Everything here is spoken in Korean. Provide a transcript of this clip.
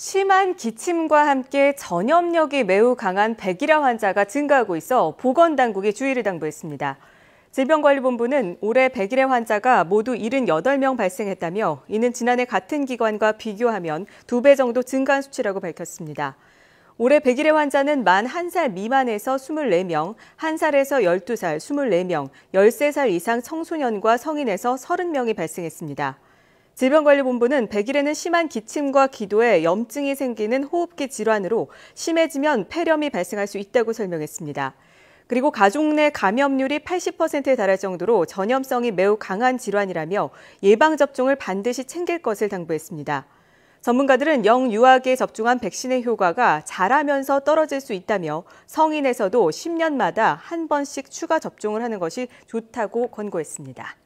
심한 기침과 함께 전염력이 매우 강한 백일화 환자가 증가하고 있어 보건당국이 주의를 당부했습니다. 질병관리본부는 올해 백일회 환자가 모두 78명 발생했다며 이는 지난해 같은 기관과 비교하면 두 배 정도 증가한 수치라고 밝혔습니다. 올해 백일회 환자는 만 1살 미만에서 24명, 1살에서 12살 24명, 13살 이상 청소년과 성인에서 30명이 발생했습니다. 질병관리본부는 100일에는 심한 기침과 기도에 염증이 생기는 호흡기 질환으로 심해지면 폐렴이 발생할 수 있다고 설명했습니다. 그리고 가족 내 감염률이 80%에 달할 정도로 전염성이 매우 강한 질환이라며 예방접종을 반드시 챙길 것을 당부했습니다. 전문가들은 영유아기에 접종한 백신의 효과가 자라면서 떨어질 수 있다며 성인에서도 10년마다 한 번씩 추가 접종을 하는 것이 좋다고 권고했습니다.